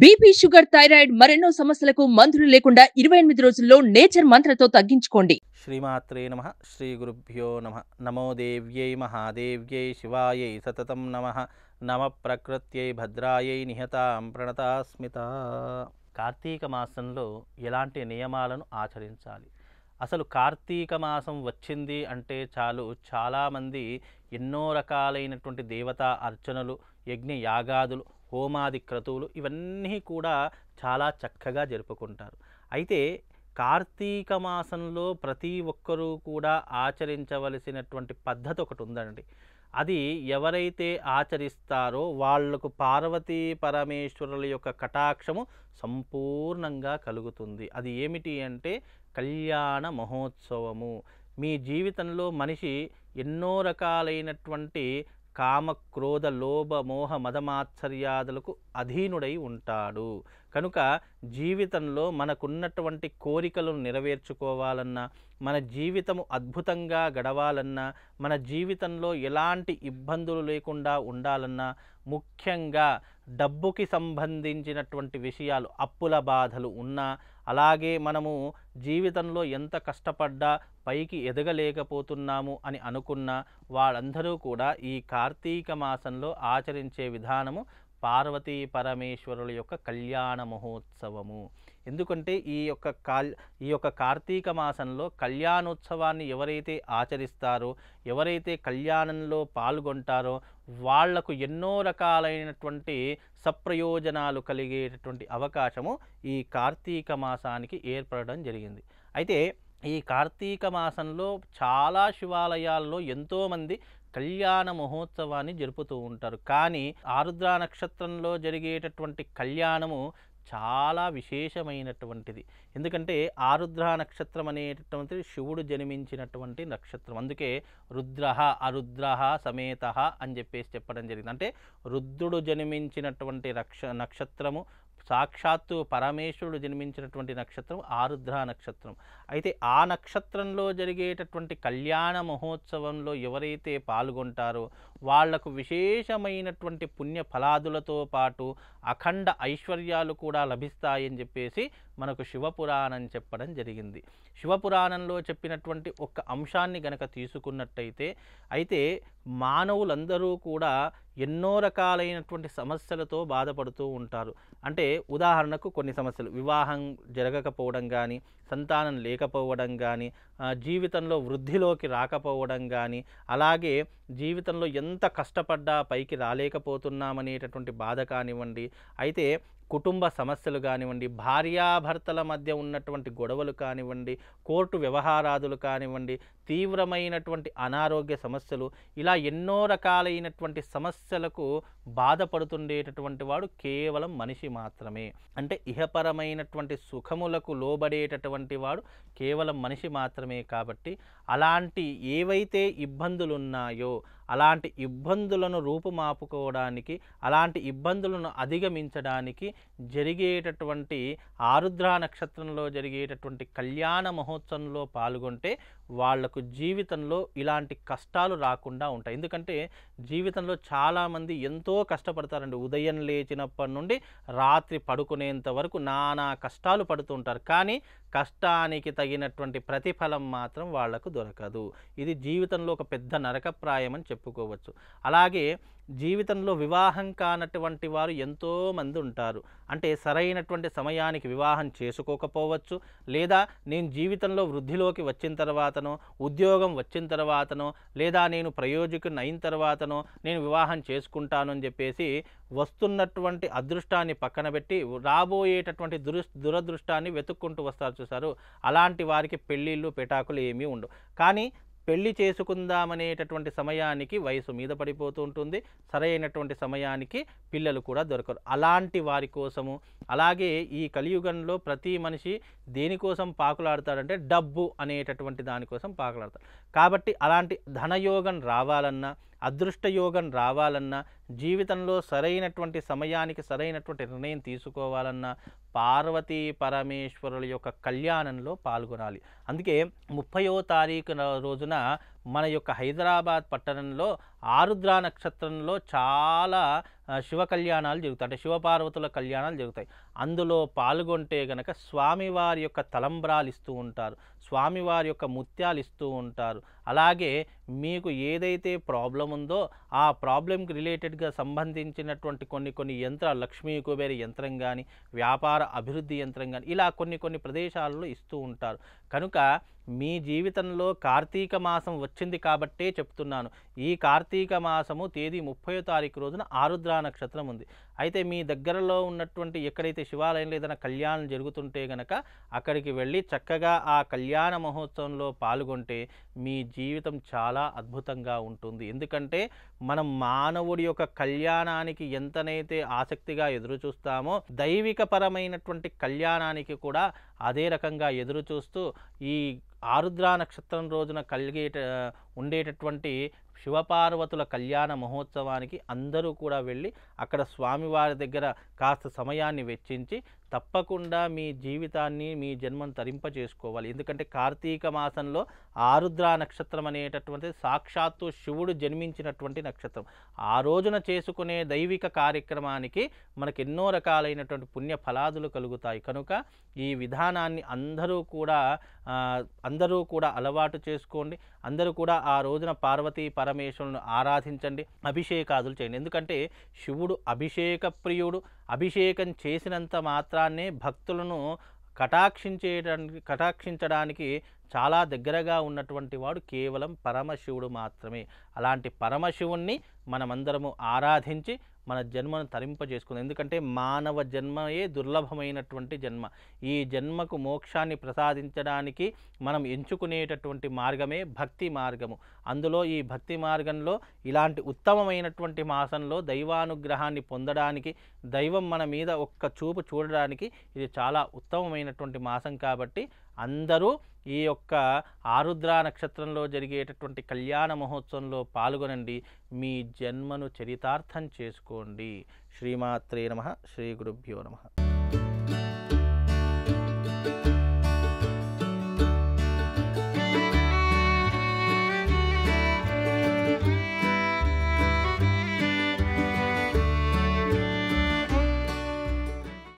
BP sugar thyroid మరెన్నో సమస్యలకు మందులు లేకుండా ఇరవై ఎనిమిది రోజుల్లో నేచర్ మంత్రతో తగ్గించుకోండి శ్రీమాత్రే నమ శ్రీ గురుభ్యో నమ నమో దేవ్యై మహాదేవ్యై శివాయ సతతం నమ నమ ప్రకృత్యై భద్రాయై నిహతాం ప్రణతాస్మిత కార్తీక మాసంలో ఎలాంటి నియమాలను ఆచరించాలి అసలు కార్తీక మాసం వచ్చింది అంటే చాలు చాలామంది ఎన్నో రకాలైనటువంటి దేవతా అర్చనలు యజ్ఞ యాగాదులు హోమాది క్రతువులు ఇవన్నీ కూడా చాలా చక్కగా జరుపుకుంటారు అయితే కార్తీక మాసంలో ప్రతి ఒక్కరూ కూడా ఆచరించవలసినటువంటి పద్ధతి ఒకటి ఉందండి అది ఎవరైతే ఆచరిస్తారో వాళ్లకు పార్వతీ పరమేశ్వరుల యొక్క కటాక్షము సంపూర్ణంగా కలుగుతుంది అది ఏమిటి అంటే కళ్యాణ మహోత్సవము మీ జీవితంలో మనిషి ఎన్నో రకాలైనటువంటి కామ క్రోధ లోభ మోహ మదమాత్సర్యాదులకు అధీనుడై ఉంటాడు కనుక జీవితంలో మనకున్నటువంటి కోరికలను నెరవేర్చుకోవాలన్నా మన జీవితము అద్భుతంగా గడవాలన్నా మన జీవితంలో ఎలాంటి ఇబ్బందులు లేకుండా ఉండాలన్నా ముఖ్యంగా డబ్బుకి సంబంధించినటువంటి విషయాలు అప్పుల బాధలు ఉన్నా అలాగే మనము జీవితంలో ఎంత కష్టపడ్డా పైకి ఎదగలేకపోతున్నాము అని అనుకున్న వాళ్ళందరూ కూడా ఈ కార్తీక మాసంలో ఆచరించే విధానము పార్వతీ పరమేశ్వరుల యొక్క కళ్యాణ మహోత్సవము ఎందుకంటే ఈ యొక్క కాల్ ఈ యొక్క కార్తీక మాసంలో కళ్యాణోత్సవాన్ని ఎవరైతే ఆచరిస్తారో ఎవరైతే కళ్యాణంలో పాల్గొంటారో వాళ్లకు ఎన్నో రకాలైనటువంటి సప్రయోజనాలు కలిగేటటువంటి అవకాశము ఈ కార్తీక మాసానికి ఏర్పడడం జరిగింది అయితే ఈ కార్తీక మాసంలో చాలా శివాలయాల్లో ఎంతోమంది కళ్యాణ మహోత్సవాన్ని జరుపుతూ ఉంటారు కానీ ఆరుద్ర నక్షత్రంలో జరిగేటటువంటి కళ్యాణము చాలా విశేషమైనటువంటిది ఎందుకంటే ఆరుద్ర నక్షత్రం అనేటటువంటి శివుడు జన్మించినటువంటి నక్షత్రం అందుకే రుద్ర అరుద్ర సమేత అని చెప్పేసి చెప్పడం జరిగింది అంటే రుద్రుడు జన్మించినటువంటి రక్ష నక్షత్రము సాక్షాత్తు పరమేశ్వరుడు జన్మించినటువంటి నక్షత్రం ఆరుద్ర నక్షత్రం అయితే ఆ నక్షత్రంలో జరిగేటటువంటి కళ్యాణ మహోత్సవంలో ఎవరైతే పాల్గొంటారో వాళ్లకు విశేషమైనటువంటి పుణ్య ఫలాదులతో పాటు అఖండ ఐశ్వర్యాలు కూడా లభిస్తాయని చెప్పేసి మనకు శివపురాణం చెప్పడం జరిగింది శివపురాణంలో చెప్పినటువంటి ఒక్క అంశాన్ని గనక తీసుకున్నట్టయితే అయితే మానవులందరూ కూడా ఎన్నో రకాలైనటువంటి సమస్యలతో బాధపడుతూ ఉంటారు అంటే ఉదాహరణకు కొన్ని సమస్యలు వివాహం జరగకపోవడం కానీ సంతానం లేకపోవడం కానీ జీవితంలో వృద్ధిలోకి రాకపోవడం కానీ అలాగే జీవితంలో ఎంత కష్టపడ్డా పైకి రాలేకపోతున్నామనేటటువంటి బాధ కానివ్వండి అయితే కుటుంబ సమస్యలు కానివ్వండి భార్యాభర్తల మధ్య ఉన్నటువంటి గొడవలు కానివ్వండి కోర్టు వ్యవహారాదులు కానివ్వండి తీవ్రమైనటువంటి అనారోగ్య సమస్యలు ఇలా ఎన్నో రకాలైనటువంటి సమస్యలకు బాధపడుతుండేటటువంటి వాడు కేవలం మనిషి మాత్రమే అంటే ఇహపరమైనటువంటి సుఖములకు లోబడేటటువంటి వాడు కేవలం మనిషి మాత్రమే కాబట్టి అలాంటి ఏవైతే ఇబ్బందులున్నాయో అలాంటి ఇబ్బందులను రూపుమాపుకోవడానికి అలాంటి ఇబ్బందులను అధిగమించడానికి జరిగేటటువంటి ఆరుద్ర నక్షత్రంలో జరిగేటటువంటి కళ్యాణ మహోత్సవంలో పాల్గొంటే వాళ్లకు జీవితంలో ఇలాంటి కష్టాలు రాకుండా ఉంటాయి ఎందుకంటే జీవితంలో చాలామంది ఎంతో కష్టపడతారండి ఉదయం లేచినప్పటి నుండి రాత్రి పడుకునేంత వరకు నానా కష్టాలు పడుతుంటారు కానీ కష్టానికి తగినటువంటి ప్రతిఫలం మాత్రం వాళ్లకు దొరకదు ఇది జీవితంలో ఒక పెద్ద నరకప్రాయం అని చెప్పుకోవచ్చు అలాగే జీవితంలో వివాహం కానటువంటి వారు ఎంతోమంది ఉంటారు అంటే సరైనటువంటి సమయానికి వివాహం చేసుకోకపోవచ్చు లేదా నేను జీవితంలో వృద్ధిలోకి వచ్చిన తర్వాతనో ఉద్యోగం వచ్చిన తర్వాతనో లేదా నేను ప్రయోజకుని అయిన తర్వాతనో నేను వివాహం చేసుకుంటాను అని చెప్పేసి వస్తున్నటువంటి అదృష్టాన్ని పక్కన పెట్టి రాబోయేటటువంటి దురు దురదృష్టాన్ని వెతుక్కుంటూ వస్తారు చూసారు అలాంటి వారికి పెళ్ళిళ్ళు పెటాకులు ఏమీ ఉండవు కానీ పెళ్లి చేసుకుందామనేటటువంటి సమయానికి వయసు మీద పడిపోతూ ఉంటుంది సరైనటువంటి సమయానికి పిల్లలు కూడా దొరకరు అలాంటి వారి కోసము అలాగే ఈ కలియుగంలో ప్రతి మనిషి దేనికోసం పాకులాడతాడంటే డబ్బు అనేటటువంటి దానికోసం పాకులాడతాడు కాబట్టి అలాంటి ధనయోగం రావాలన్నా అదృష్టయోగం రావాలన్నా జీవితంలో సరైనటువంటి సమయానికి సరైనటువంటి నిర్ణయం తీసుకోవాలన్నా పార్వతీ పరమేశ్వరుల యొక్క కళ్యాణంలో పాల్గొనాలి అందుకే ముప్పయో తారీఖు రోజున మన యొక్క హైదరాబాద్ పట్టణంలో ఆరుద్ర నక్షత్రంలో చాలా శివ కళ్యాణాలు జరుగుతాయి అంటే శివపార్వతుల కళ్యాణాలు జరుగుతాయి అందులో పాల్గొంటే గనక స్వామివారి యొక్క తలంబ్రాలు ఇస్తూ ఉంటారు స్వామివారి యొక్క ముత్యాలు ఇస్తూ ఉంటారు అలాగే మీకు ఏదైతే ప్రాబ్లం ఉందో ఆ ప్రాబ్లంకి రిలేటెడ్గా సంబంధించినటువంటి కొన్ని కొన్ని యంత్రాలు లక్ష్మీ కుబేర యంత్రం కానీ వ్యాపార అభివృద్ధి యంత్రం కానీ ఇలా కొన్ని కొన్ని ప్రదేశాలలో ఇస్తూ ఉంటారు కనుక మీ జీవితంలో కార్తీక మాసం వచ్చింది కాబట్టే చెప్తున్నాను ఈ కార్తీక మాసము తేదీ ముప్పై తారీఖు రోజున ఆరుద్రా నక్షత్రం ఉంది అయితే మీ దగ్గరలో ఉన్నటువంటి ఎక్కడైతే శివాలయంలో ఏదైనా కళ్యాణం జరుగుతుంటే గనక అక్కడికి వెళ్ళి చక్కగా ఆ కళ్యాణ మహోత్సవంలో పాల్గొంటే మీ జీవితం చాలా అద్భుతంగా ఉంటుంది ఎందుకంటే మనం మానవుడి యొక్క కళ్యాణానికి ఎంతనైతే ఆసక్తిగా ఎదురు చూస్తామో దైవికపరమైనటువంటి కళ్యాణానికి కూడా అదే రకంగా ఎదురు చూస్తూ ఈ ఆరుద్రా నక్షత్రం రోజున కలిగేట ఉండేటటువంటి శివపార్వతుల కళ్యాణ మహోత్సవానికి అందరూ కూడా వెళ్ళి అక్కడ స్వామి వారి దగ్గర కాస్త సమయాన్ని వెచ్చించి తప్పకుండా మీ జీవితాన్ని మీ జన్మను తరింప చేసుకోవాలి ఎందుకంటే కార్తీక మాసంలో ఆరుద్ర నక్షత్రం అనేటటువంటి సాక్షాత్తు శివుడు జన్మించినటువంటి నక్షత్రం ఆ రోజున చేసుకునే దైవిక కార్యక్రమానికి మనకు ఎన్నో రకాలైనటువంటి పుణ్య ఫలాదులు కలుగుతాయి కనుక ఈ విధానాన్ని అందరూ కూడా అందరూ కూడా అలవాటు చేసుకోండి అందరూ కూడా ఆ రోజున పార్వతీ పరమేశ్వరులను ఆరాధించండి అభిషేకాదులు చేయండి ఎందుకంటే శివుడు అభిషేక ప్రియుడు అభిషేకం చేసినంత మాత్రాన్నే భక్తులను కటాక్షించేయడానికి కటాక్షించడానికి చాలా దగ్గరగా ఉన్నటువంటి వాడు కేవలం పరమశివుడు మాత్రమే అలాంటి పరమశివుణ్ణి మనమందరము ఆరాధించి మన జన్మను చేసుకుంది ఎందుకంటే మానవ జన్మయే దుర్లభమైనటువంటి జన్మ ఈ జన్మకు మోక్షాన్ని ప్రసాదించడానికి మనం ఎంచుకునేటటువంటి మార్గమే భక్తి మార్గము అందులో ఈ భక్తి మార్గంలో ఇలాంటి ఉత్తమమైనటువంటి మాసంలో దైవానుగ్రహాన్ని పొందడానికి దైవం మన మీద ఒక్క చూపు చూడడానికి ఇది చాలా ఉత్తమమైనటువంటి మాసం కాబట్టి అందరూ ఈ యొక్క ఆరుద్ర నక్షత్రంలో జరిగేటటువంటి కళ్యాణ మహోత్సవంలో పాల్గొనండి మీ జన్మను చరితార్థం చేసుకోండి శ్రీమాత్రే నమ శ్రీ గురుభ్యో నమ